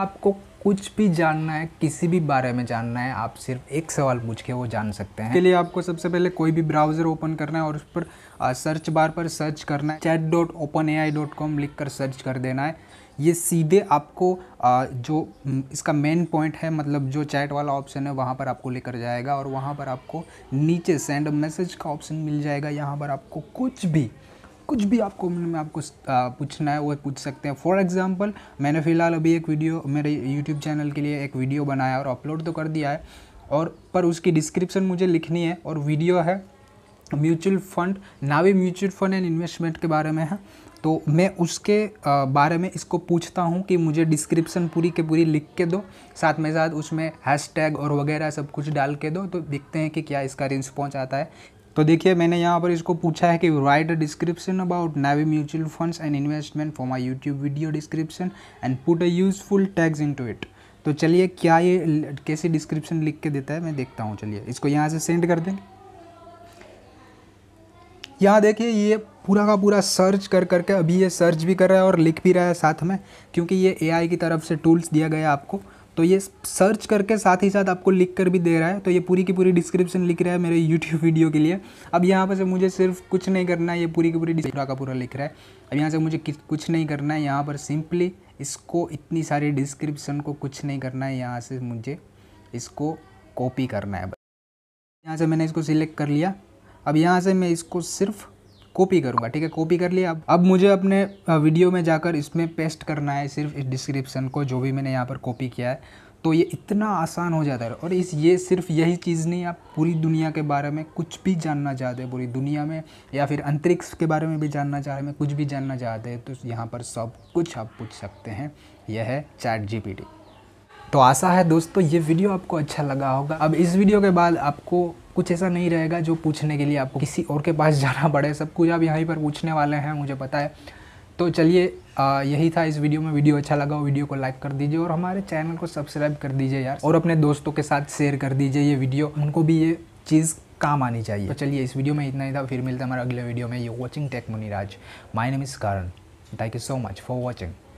आपको कुछ भी जानना है किसी भी बारे में जानना है आप सिर्फ एक सवाल पूछ के वो जान सकते हैं इसके लिए आपको सबसे पहले कोई भी ब्राउज़र ओपन करना है और उस पर सर्च बार पर सर्च करना है chat dot open A I dot com लिख कर सर्च कर देना है ये सीधे आपको आ, जो इसका मेन पॉइंट है मतलब जो चैट वाला ऑप्शन है वहाँ पर आपको लेकर जाएगा और वहाँ पर आपको नीचे सेंड मैसेज का ऑप्शन मिल जाएगा यहाँ पर आपको कुछ भी कुछ भी आपको में आपको पूछना है वो पूछ सकते हैं फॉर एग्ज़ाम्पल मैंने फ़िलहाल अभी एक वीडियो मेरे यूट्यूब चैनल के लिए एक वीडियो बनाया और अपलोड तो कर दिया है और पर उसकी डिस्क्रिप्शन मुझे लिखनी है और वीडियो है mutual fund Navi mutual fund and investment के बारे में है तो मैं उसके बारे में इसको पूछता हूँ कि मुझे डिस्क्रिप्शन पूरी के पूरी लिख के दो साथ में साथ उसमें हैशटैग और वगैरह सब कुछ डाल के दो तो देखते हैं कि क्या इसका रिस्पॉन्स आता है तो देखिए मैंने यहाँ पर इसको पूछा है कि write a description about Navi mutual funds and investment for my YouTube video description and put a useful tags into it तो चलिए क्या ये कैसे डिस्क्रिप्शन लिख के देता है मैं देखता हूँ चलिए इसको यहाँ से सेंड कर दें यहाँ देखिए ये पूरा का पूरा सर्च कर करके अभी ये सर्च भी कर रहा है और लिख भी रहा है साथ में क्योंकि ये एआई की तरफ से टूल्स दिया गया आपको तो ये सर्च करके साथ ही साथ आपको लिख कर भी दे रहा है तो ये पूरी की पूरी डिस्क्रिप्शन लिख रहा है मेरे यूट्यूब वीडियो के लिए अब यहाँ पर से मुझे सिर्फ कुछ नहीं करना है ये पूरी की पूरी पूरा का पूरा लिख रहा है अब यहाँ से मुझे कुछ नहीं करना है यहाँ पर सिंपली इसको इतनी सारी डिस्क्रिप्शन को कुछ नहीं करना है यहाँ से मुझे इसको कॉपी करना है यहाँ से मैंने इसको सिलेक्ट कर लिया अब यहाँ से मैं इसको सिर्फ कॉपी करूँगा ठीक है कॉपी कर लिया अब अब मुझे अपने वीडियो में जाकर इसमें पेस्ट करना है सिर्फ इस डिस्क्रिप्शन को जो भी मैंने यहाँ पर कॉपी किया है तो ये इतना आसान हो जाता है और इस ये सिर्फ यही चीज़ नहीं आप पूरी दुनिया के बारे में कुछ भी जानना चाहते हैं पूरी दुनिया में या फिर अंतरिक्ष के बारे में भी जानना चाह रहे हैं कुछ भी जानना चाहते हैं तो यहाँ पर सब कुछ आप पूछ सकते हैं यह है चैट जीपीटी तो आशा है दोस्तों ये वीडियो आपको अच्छा लगा होगा अब इस वीडियो के बाद आपको कुछ ऐसा नहीं रहेगा जो पूछने के लिए आपको किसी और के पास जाना पड़े सब कुछ आप यहीं पर पूछने वाले हैं मुझे पता है तो चलिए यही था इस वीडियो में वीडियो अच्छा लगा हो वीडियो को लाइक कर दीजिए और हमारे चैनल को सब्सक्राइब कर दीजिए यार और अपने दोस्तों के साथ शेयर कर दीजिए ये वीडियो उनको भी ये चीज़ काम आनी चाहिए तो चलिए इस वीडियो में इतना ही था फिर मिलता है हमारे अगले वीडियो में you watching tech Muniraj my name is Karan thank you so much for watching